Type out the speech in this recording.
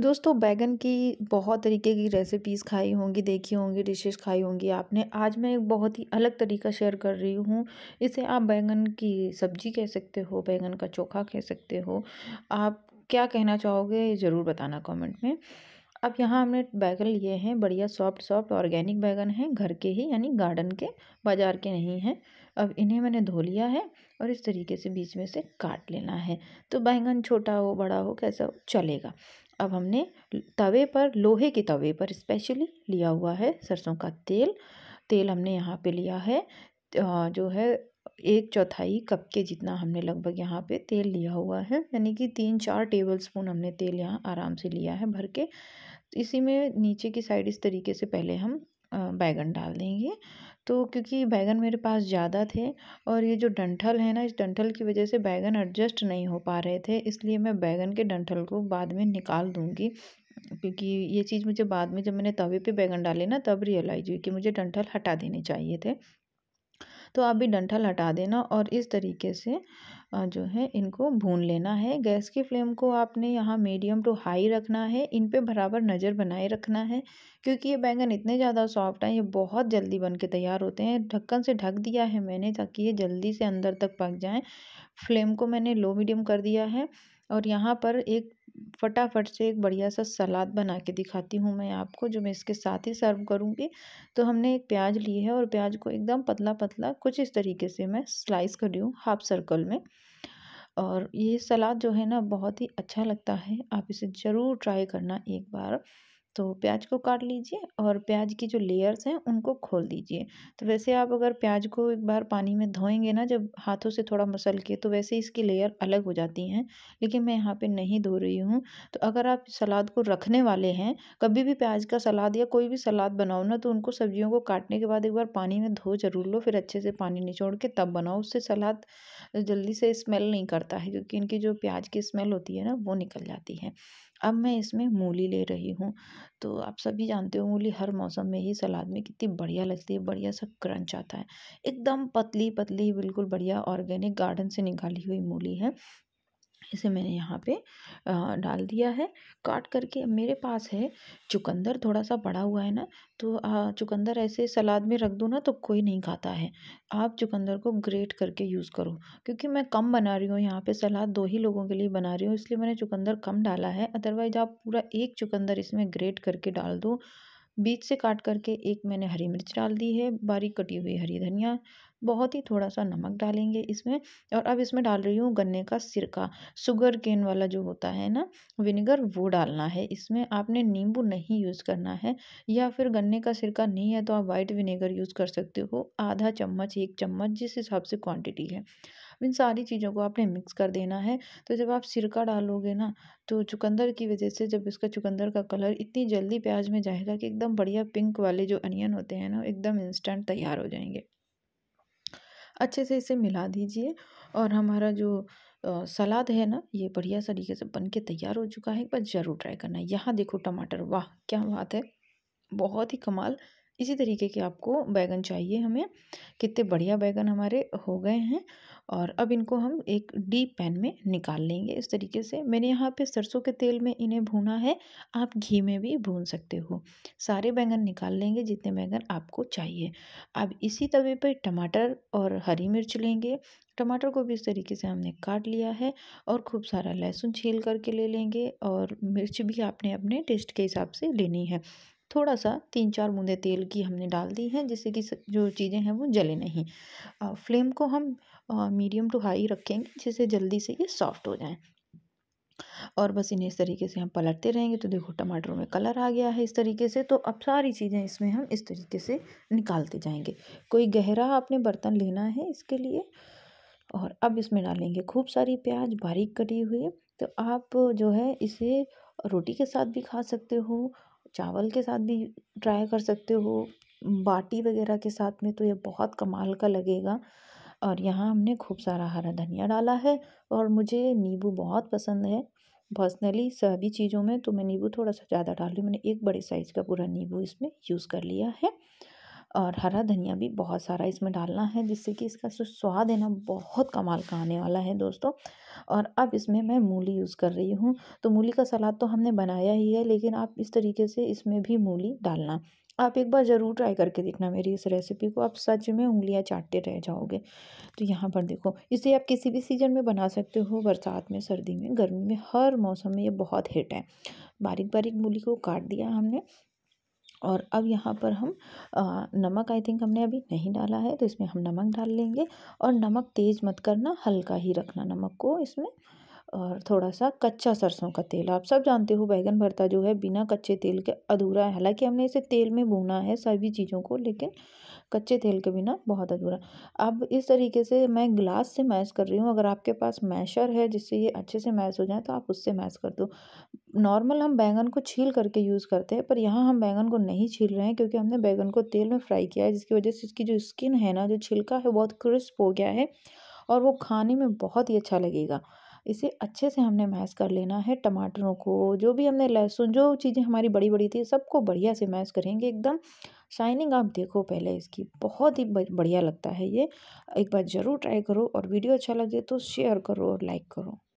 दोस्तों बैगन की बहुत तरीके की रेसिपीज़ खाई होंगी देखी होंगी डिशेस खाई होंगी आपने आज मैं एक बहुत ही अलग तरीका शेयर कर रही हूँ इसे आप बैंगन की सब्जी कह सकते हो बैंगन का चोखा कह सकते हो आप क्या कहना चाहोगे ज़रूर बताना कमेंट में अब यहाँ हमने बैगन लिए हैं बढ़िया सॉफ्ट सॉफ्ट ऑर्गेनिक बैगन हैं घर के ही यानी गार्डन के बाज़ार के नहीं हैं अब इन्हें मैंने धो लिया है और इस तरीके से बीच में से काट लेना है तो बैंगन छोटा हो बड़ा हो कैसा हो चलेगा अब हमने तवे पर लोहे के तवे पर स्पेशली लिया हुआ है सरसों का तेल तेल हमने यहाँ पे लिया है जो है एक चौथाई कप के जितना हमने लगभग यहाँ पे तेल लिया हुआ है यानी कि तीन चार टेबल स्पून हमने तेल यहाँ आराम से लिया है भर के इसी में नीचे की साइड इस तरीके से पहले हम बैगन डाल देंगे तो क्योंकि बैगन मेरे पास ज़्यादा थे और ये जो डंठल है ना इस डंठल की वजह से बैगन एडजस्ट नहीं हो पा रहे थे इसलिए मैं बैगन के डंठल को बाद में निकाल दूँगी क्योंकि ये चीज़ मुझे बाद में जब मैंने तवे पे बैंगन डाले ना तब रियलाइज हुई कि मुझे डंठल हटा देने चाहिए थे तो आप भी डंठल हटा देना और इस तरीके से जो है इनको भून लेना है गैस की फ्लेम को आपने यहाँ मीडियम टू हाई रखना है इन पे बराबर नज़र बनाए रखना है क्योंकि ये बैंगन इतने ज़्यादा सॉफ्ट हैं ये बहुत जल्दी बन के तैयार होते हैं ढक्कन से ढक दिया है मैंने ताकि ये जल्दी से अंदर तक पक जाएँ फ्लेम को मैंने लो मीडियम कर दिया है और यहाँ पर एक फटाफट से एक बढ़िया सा सलाद बना के दिखाती हूँ मैं आपको जो मैं इसके साथ ही सर्व करूँगी तो हमने एक प्याज ली है और प्याज को एकदम पतला पतला कुछ इस तरीके से मैं स्लाइस कर रही हूँ हाफ सर्कल में और ये सलाद जो है ना बहुत ही अच्छा लगता है आप इसे ज़रूर ट्राई करना एक बार तो प्याज को काट लीजिए और प्याज की जो लेयर्स हैं उनको खोल दीजिए तो वैसे आप अगर प्याज को एक बार पानी में धोएंगे ना जब हाथों से थोड़ा मसल के तो वैसे इसकी लेयर अलग हो जाती हैं लेकिन मैं यहाँ पे नहीं धो रही हूँ तो अगर आप सलाद को रखने वाले हैं कभी भी प्याज का सलाद या कोई भी सलाद बनाओ ना तो उनको सब्जियों को काटने के बाद एक बार पानी में धो जरूर लो फिर अच्छे से पानी निचोड़ के तब बनाओ उससे सलाद जल्दी से स्मेल नहीं करता है क्योंकि इनकी जो प्याज की स्मेल होती है ना वो निकल जाती है अब मैं इसमें मूली ले रही हूँ तो आप सभी जानते हो मूली हर मौसम में ही सलाद में कितनी बढ़िया लगती है बढ़िया सा क्रंच आता है एकदम पतली पतली बिल्कुल बढ़िया ऑर्गेनिक गार्डन से निकाली हुई मूली है इसे मैंने यहाँ पे डाल दिया है काट करके मेरे पास है चुकंदर थोड़ा सा बड़ा हुआ है ना तो चुकंदर ऐसे सलाद में रख दो ना तो कोई नहीं खाता है आप चुकंदर को ग्रेट करके यूज़ करो क्योंकि मैं कम बना रही हूँ यहाँ पे सलाद दो ही लोगों के लिए बना रही हूँ इसलिए मैंने चुकंदर कम डाला है अदरवाइज आप पूरा एक चुकंदर इसमें ग्रेट करके डाल दो बीच से काट करके एक मैंने हरी मिर्च डाल दी है बारीक कटी हुई हरी धनिया बहुत ही थोड़ा सा नमक डालेंगे इसमें और अब इसमें डाल रही हूँ गन्ने का सिरका शुगर केन वाला जो होता है ना विनेगर वो डालना है इसमें आपने नींबू नहीं यूज़ करना है या फिर गन्ने का सिरका नहीं है तो आप वाइट विनेगर यूज़ कर सकते हो आधा चम्मच एक चम्मच जिस हिसाब से क्वान्टिटी है इन सारी चीज़ों को आपने मिक्स कर देना है तो जब आप सिरका डालोगे ना तो चुकंदर की वजह से जब इसका चुकंदर का कलर इतनी जल्दी प्याज में जाएगा कि एकदम बढ़िया पिंक वाले जो अनियन होते हैं ना एकदम इंस्टेंट तैयार हो जाएंगे अच्छे से इसे मिला दीजिए और हमारा जो सलाद है ना ये बढ़िया तरीके से बन के तैयार हो चुका है एक बार ज़रूर ट्राई करना यहाँ देखो टमाटर वाह क्या बात है बहुत ही कमाल इसी तरीके के आपको बैगन चाहिए हमें कितने बढ़िया बैगन हमारे हो गए हैं और अब इनको हम एक डीप पैन में निकाल लेंगे इस तरीके से मैंने यहाँ पे सरसों के तेल में इन्हें भूना है आप घी में भी भून सकते हो सारे बैंगन निकाल लेंगे जितने बैंगन आपको चाहिए अब इसी तवे पर टमाटर और हरी मिर्च लेंगे टमाटर को भी इस तरीके से हमने काट लिया है और खूब सारा लहसुन छील करके ले लेंगे और मिर्च भी आपने अपने टेस्ट के हिसाब से लेनी है थोड़ा सा तीन चार बूंदे तेल की हमने डाल दी हैं जिससे कि जो चीज़ें हैं वो जले नहीं फ्लेम को हम मीडियम टू हाई रखेंगे जिससे जल्दी से ये सॉफ्ट हो जाएं और बस इन्हें इस तरीके से हम पलटते रहेंगे तो देखो टमाटरों में कलर आ गया है इस तरीके से तो अब सारी चीज़ें इसमें हम इस तरीके से निकालते जाएंगे कोई गहरा आपने बर्तन लेना है इसके लिए और अब इसमें डालेंगे खूब सारी प्याज बारीक कटी हुई तो आप जो है इसे रोटी के साथ भी खा सकते हो चावल के साथ भी ट्राई कर सकते हो बाटी वगैरह के साथ में तो ये बहुत कमाल का लगेगा और यहाँ हमने खूब सारा हरा धनिया डाला है और मुझे नींबू बहुत पसंद है पर्सनली सभी चीज़ों में तो मैं नींबू थोड़ा सा ज़्यादा डाल रही हूँ मैंने एक बड़े साइज़ का पूरा नींबू इसमें यूज़ कर लिया है और हरा धनिया भी बहुत सारा इसमें डालना है जिससे कि इसका जो स्वाद है ना बहुत कमाल का आने वाला है दोस्तों और अब इसमें मैं मूली यूज़ कर रही हूँ तो मूली का सलाद तो हमने बनाया ही है लेकिन आप इस तरीके से इसमें भी मूली डालना आप एक बार ज़रूर ट्राई करके देखना मेरी इस रेसिपी को आप सच में उंगलियाँ चाटते रह जाओगे तो यहाँ पर देखो इसे आप किसी भी सीजन में बना सकते हो बरसात में सर्दी में गर्मी में हर मौसम में ये बहुत हिट है बारीक बारीक मूली को काट दिया हमने और अब यहाँ पर हम नमक आई थिंक हमने अभी नहीं डाला है तो इसमें हम नमक डाल लेंगे और नमक तेज़ मत करना हल्का ही रखना नमक को इसमें और थोड़ा सा कच्चा सरसों का तेल आप सब जानते हो बैगन भरता जो है बिना कच्चे तेल के अधूरा है हालांकि हमने इसे तेल में भूना है सभी चीज़ों को लेकिन कच्चे तेल के बिना बहुत अधूरा अब इस तरीके से मैं ग्लास से मैश कर रही हूँ अगर आपके पास मैशर है जिससे ये अच्छे से मैश हो जाए तो आप उससे मैश कर दो नॉर्मल हम बैंगन को छील करके यूज़ करते हैं पर यहाँ हम बैंगन को नहीं छील रहे हैं क्योंकि हमने बैंगन को तेल में फ्राई किया है जिसकी वजह से इसकी जो स्किन है ना जो छिलका है बहुत क्रिस्प हो गया है और वो खाने में बहुत ही अच्छा लगेगा इसे अच्छे से हमने मैश कर लेना है टमाटरों को जो भी हमने लहसुन जो चीज़ें हमारी बड़ी बड़ी थी सबको बढ़िया से मैश करेंगे एकदम शाइनिंग आप देखो पहले इसकी बहुत ही बढ़िया लगता है ये एक बार ज़रूर ट्राई करो और वीडियो अच्छा लगे तो शेयर करो और लाइक करो